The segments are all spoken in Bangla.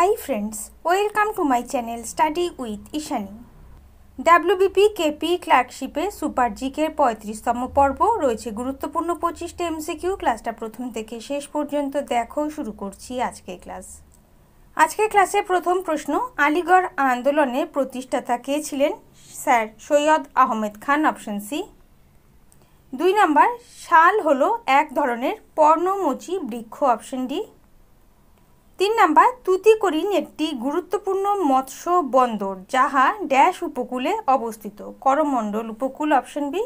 high friends welcome to my channel study with Ishani WBP KP ক্লার্কশিপে সুপার জিকের পঁয়ত্রিশতম পর্ব রয়েছে গুরুত্বপূর্ণ পঁচিশটা এমসিকিউ ক্লাসটা প্রথম থেকে শেষ পর্যন্ত দেখো শুরু করছি আজকের ক্লাস আজকের ক্লাসে প্রথম প্রশ্ন আলিগড় আন্দোলনের প্রতিষ্ঠাতা কে ছিলেন sir Syed Ahmed Khan option C দুই নম্বর শাল হলো এক ধরনের পর্ণমোচী বৃক্ষ অপশন ডি তিন নাম্বার তুতিকরিন একটি গুরুত্বপূর্ণ মৎস্য বন্দর যাহা ড্যাশ উপকূলে অবস্থিত করমণ্ডল উপকূল অপশন বি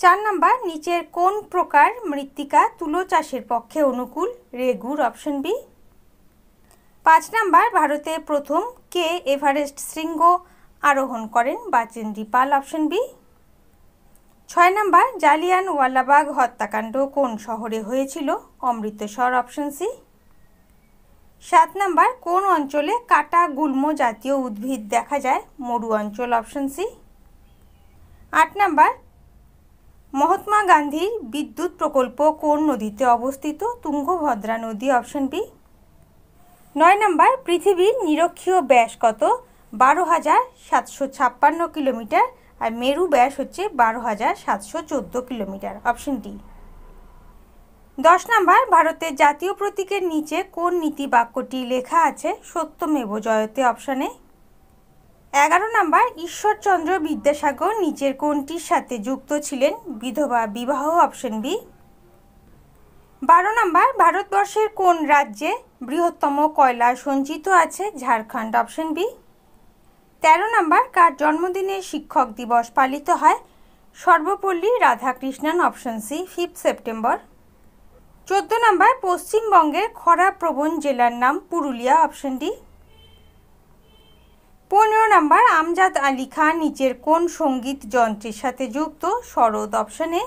চার নাম্বার নিচের কোন প্রকার মৃত্তিকা তুলো চাষের পক্ষে অনুকূল রেগুর অপশন বি পাঁচ নাম্বার ভারতে প্রথম কে এভারেস্ট শৃঙ্গ আরোহণ করেন বাচেন্দ্রি পাল অপশন বি ছয় নাম্বার জালিয়ান ওয়ালাবাগ হত্যাকাণ্ড কোন শহরে হয়েছিল অমৃতসর অপশন সি সাত নাম্বার কোন অঞ্চলে কাটা গুল্ম জাতীয় উদ্ভিদ দেখা যায় মরু অঞ্চল অপশন সি আট নাম্বার মহাত্মা গান্ধীর বিদ্যুৎ প্রকল্প কোন নদীতে অবস্থিত তুঙ্গভদ্রা নদী অপশন বি নয় নাম্বার পৃথিবীর নিরক্ষীয় ব্যাস কত বারো হাজার সাতশো ছাপ্পান্ন কিলোমিটার আর মেরু ব্যাস হচ্ছে বারো হাজার সাতশো চোদ্দো কিলোমিটার অপশন ডি দশ নম্বর ভারতের জাতীয় প্রতীকের নিচে কোন নীতি বাক্যটি লেখা আছে সত্যমেব জয়তে অপশানে এগারো নম্বর ঈশ্বরচন্দ্র বিদ্যাসাগর নিচের কোনটির সাথে যুক্ত ছিলেন বিধবা বিবাহ অপশন বি বারো নম্বর ভারতবর্ষের কোন রাজ্যে বৃহত্তম কয়লা সঞ্চিত আছে ঝাড়খণ্ড অপশন বি তেরো নম্বর কার জন্মদিনে শিক্ষক দিবস পালিত হয় Sarvepalli Radhakrishnan option C fifth September চোদ্দ নম্বর পশ্চিমবঙ্গের খরাপ্রবণ জেলার নাম পুরুলিয়া অপশন ডি পনেরো নম্বর আমজাদ আলী খান নিচের কোন সঙ্গীত যন্ত্রের সাথে যুক্ত শরৎ অপশনে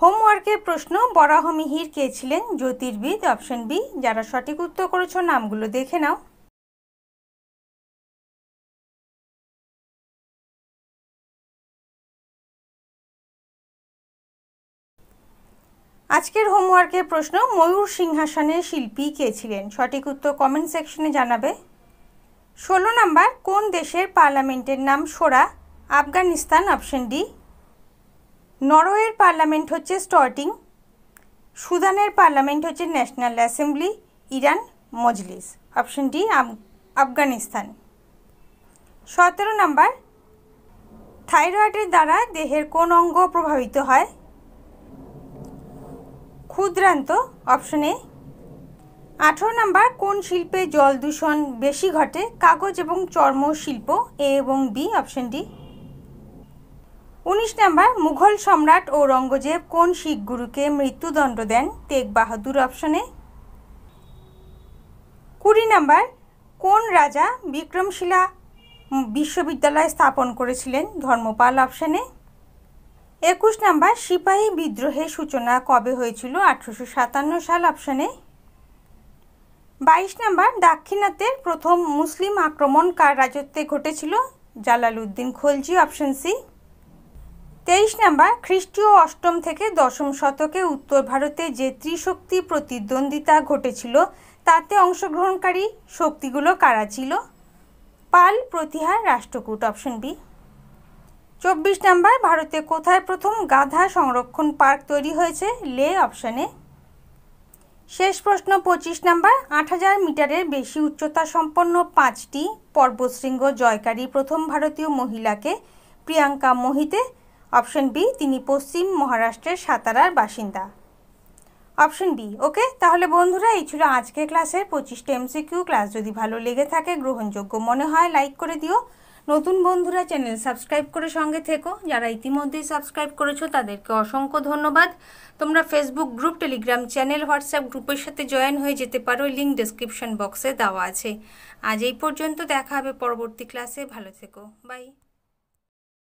হোমওয়ার্কের প্রশ্ন বরাহমিহির কে ছিলেন জ্যোতির্বিদ অপশন বি যারা সঠিক উত্তর করেছ নামগুলো দেখে নাও আজকের হোমওয়ার্কের প্রশ্ন ময়ূর সিংহাসনের শিল্পী কে ছিলেন সঠিক উত্তর কমেন্ট সেকশনে জানাবে ষোলো নাম্বার কোন দেশের পার্লামেন্টের নাম সোরা আফগানিস্তান অপশন ডি নরওয়ের পার্লামেন্ট হচ্ছে স্টর্টিং সুদানের পার্লামেন্ট হচ্ছে national assembly Iran Majlis option D Afghanistan সতেরো নাম্বার থাইরয়েডের দ্বারা দেহের কোন অঙ্গ প্রভাবিত হয় ক্ষুদ্রান্ত অপশনে আঠেরো নাম্বার কোন শিল্পে জল দূষণ বেশি ঘটে কাগজ এবং চর্ম শিল্প এ এবং বি ডি উনিশ নাম্বার মুঘল সম্রাট ঔরঙ্গজেব কোন শিখ গুরুকে মৃত্যুদণ্ড দেন তেগ বাহাদুর অপশনে কুড়ি নাম্বার কোন রাজা বিক্রমশিলা বিশ্ববিদ্যালয় স্থাপন করেছিলেন ধর্মপাল অপশানে একুশ নাম্বার সিপাহী বিদ্রোহের সূচনা কবে হয়েছিল আঠারোশো সাতান্ন সাল অপশানে বাইশ নাম্বার দাক্ষিণাত্যের প্রথম মুসলিম আক্রমণ কার রাজত্বে ঘটেছিল জালালউদ্দিন খলজি অপশন সি তেইশ নাম্বার খ্রিস্টীয় অষ্টম থেকে দশম শতকে উত্তর ভারতে যে ত্রিশক্তি প্রতিদ্বন্দ্বিতা ঘটেছিল তাতে অংশগ্রহণকারী শক্তিগুলো কারা ছিল পাল প্রতিহার রাষ্ট্রকূট অপশন বি চব্বিশ নাম্বার ভারতে কোথায় প্রথম গাধা সংরক্ষণ পার্ক তৈরি হয়েছে লে অপশানে শেষ প্রশ্ন পঁচিশ নাম্বার আট হাজার মিটারের বেশি উচ্চতা সম্পন্ন পাঁচটি পর্বতশৃঙ্গ জয়কারী প্রথম ভারতীয় মহিলাকে প্রিয়াঙ্কা মোহিতে অপশন বি তিনি পশ্চিম মহারাষ্ট্রের সাতারার বাসিন্দা অপশন বি ওকে তাহলে বন্ধুরা এই ছিল আজকের ক্লাসের পঁচিশটা এমসিকিউ ক্লাস যদি ভালো লেগে থাকে গ্রহণযোগ্য মনে হয় লাইক করে দিও নতুন বন্ধুরা চ্যানেল সাবস্ক্রাইব করে সঙ্গে থেকো যারা ইতিমধ্যেই সাবস্ক্রাইব করেছো তাদেরকে অসংখ্য ধন্যবাদ তোমরা Facebook group Telegram channel WhatsApp গ্রুপের সাথে জয়েন হয়ে যেতে পারো লিঙ্ক ডেসক্রিপশন বক্সে দেওয়া আছে আজ এই পর্যন্ত দেখা হবে পরবর্তী ক্লাসে ভালো থেকো বাই